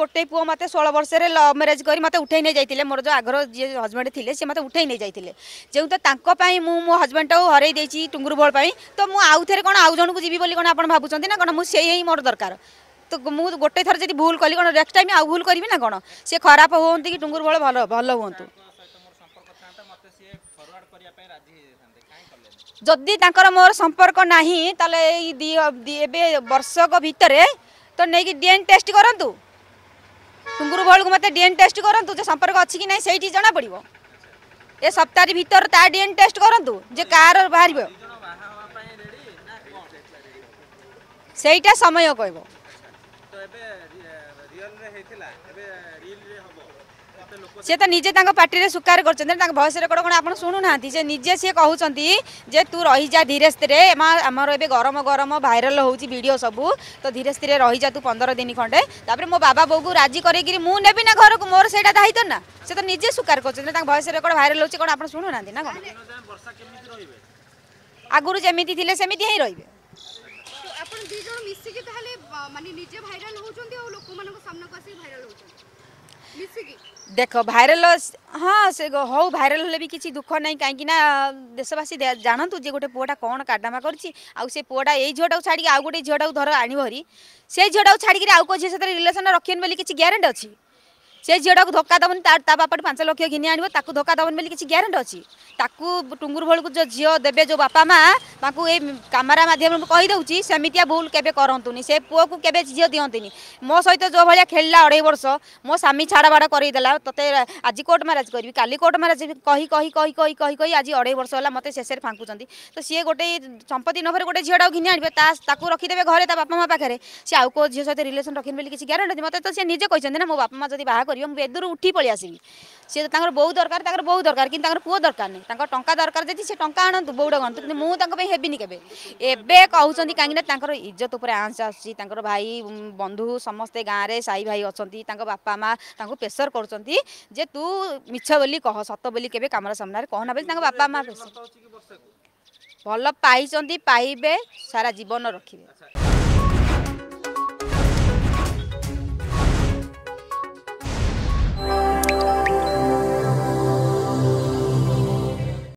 গোটে পুয় মতো ষোল বর্ষের লভ ম্যারেজ করে মতো উঠাই নিয়ে যাই মোর যে আগর যে হজবেন্ড লে সে মতো উঠাই নিয়ে যাই যেহেতু তাঁপাই মু মো হজবেন্ডটাও হরাই দিয়েছি টুঙ্গুরবোল তো মু আউথে কোণ আউ জনক যাবি বলে কোণ আপনার ভাবুছেন না কোণ মু সেই হি মোর দরকার তো মু গোটে থর যদি ভুল কলি কোণ নেক্সট টাইম আউ ভুল করবি না কোণ সে খারাপ হুম কি টুঙ্গুরবোল ভাল ভাল হুম যদি তাঁর মোর সম্পর্ক না তাহলে এই এবে বর্ষক ভিতরে তো নেই ডিএন টেস্ট করতু ଟୁଙ୍ଗୁରୁ ବେଳକୁ ମୋତେ ଡିଏନ୍ ଟେଷ୍ଟ କରନ୍ତୁ ଯେ ସମ୍ପର୍କ ଅଛି କି ନାହିଁ ସେଇଠି ଜଣାପଡ଼ିବ ଏ ସପ୍ତାହରେ ଭିତରେ ତା ଡିଏନ୍ ଟେଷ୍ଟ କରନ୍ତୁ ଯେ କାହାର ବାହାରିବ ସେଇଟା ସମୟ କହିବ ଏବେ ରିଅଲରେ ହେଇଥିଲା ଏବେ ରିଲରେ ହବ সে তো নিজে তাঁর পার্টিরে স্বীকার করছেন তাঁর ভয়েস রেকর্ড কোণ আপনার শুণু না যে নিজে সি কুমার যে তু রহিযা ধীরে স্থিরে মা আমার এবে গরম গরম ভাইরাল হচ্ছে ভিডিও সবু তো ধীরে স্থিরে রহিযা তু পনেরো দিন খণ্ডে তাপরে মো বাবা বউকু রাজি করাইকি মু নেবি না ঘরক মোর সেইটা দায়িত্ব না সে তো নিজে স্বীকার করছেন তাঁর ভয়েস রেকর্ড ভাইরাল হচ্ছে কোণ আপনার শুণু না কোণ আগর যেমি সেমিতি হি রহবে মিশিকি তাহলে মানে নিজে ভাইরাল হচ্ছেন আর লোকমানক সামনাকু আসি ভাইরাল হচ্ছেন মিশিকি দেখ ভাইরাল হ্যাঁ সে হো ভাইরাল হলে বি কিছু দুঃখ নাই কাইকি না দেশবাসী জানতু যে গোটে পুয়াটা কোণ কাডামা করছি আউ সে পুয়াটা এই ঝিওটা ছাড়িকি আউ গোটে ঝিওটা ধর আনিব হরি সে ঝিওটা ছাড়িকি আউ কো ঝিও সাথে রিলেশন রাখিবেন বলি কিছু গ্যারেন্টি অছি সে ঝিওটাকে ধোকা দেবনি তার তা বাপাটু পাঁচ লক্ষ ঘিনি আনব তাকে ধোকা দেবনি বলে কিছু গ্যারেন্টি অছি তাকে টুঙ্গুর বেড়ে যে ঝিও দেবে যে বাপা মা ତାଙ୍କୁ ଏ କାମେରା ମାଧ୍ୟମରେ ମୁଁ କହିଦେଉଛି ସେମିତିଆ ଭୁଲ କେବେ କରନ୍ତୁନି ସେ ପୁଅକୁ କେବେ ଝିଅ ଦିଅନ୍ତିନି ମୋ ସହିତ ଯେଉଁ ଭଳିଆ ଖେଳିଲା ଅଢ଼େଇ ବର୍ଷ ମୋ ସ୍ୱାମୀ ଛାଡ଼ବାଡ଼ କରେଇଦେଲା ତୋତେ ଆଜି କୋର୍ଟ ମ୍ୟାରେଜ୍ କରିବି କାଲି କୋର୍ଟ ମ୍ୟାରେଜ୍ କହି କହି କହି କହି କହି କହି ଆଜି ଅଢ଼େଇ ବର୍ଷ ହେଲା ମୋତେ ଶେଷରେ ଫାଙ୍କୁଛନ୍ତି ତ ସିଏ ଗୋଟେ ସମ୍ପତ୍ତି ନଭରେ ଗୋଟେ ଝିଅଟାକୁ ଘିନି ଆଣିବେ ତା ତାକୁ ରଖିଦେବେ ଘରେ ତା ବାପା ମା ପାଖରେ ସେ ଆଉ କେଉଁ ଝିଅ ସହିତ ରିଲେସନ୍ ରଖିବେ ବୋଲି କିଛି ଗ୍ୟାରେଣ୍ଟି ମୋତେ ତ ସେ ନିଜେ କହିଛନ୍ତି ନା ମୋ ବାପା ମା ଯଦି ବାହା କରିବ ମୁଁ ବେଦରୁ ଉଠି ପଳେଇ ଆସିବି সে তাঁর বউ দরকার তাঁর বউ দরকার কিন্তু তাঁর পুয় দরকার নেই তাঁর টঙ্কা দরকার যদি সে টঙ্কা আনতু বউটা আনতু কিন্তু মু তাঁর হেবিনি কেবে এবে কুমার কিনা তাঁর ইজ্জত উপরে আঁচ আসুচি তাঁর ভাই বন্ধু সমস্তে গাঁরে সাই ভাই অনেক তাঁর বাপা মা তাঁর প্রেসর করছেন যে তু মিছ বলি কহ সত বলি কেবে ক্যামেরা সামনে কহ না বলে তাঁর বাপা মা ভাল পাইছেন পাইবে সারা জীবন রখিবে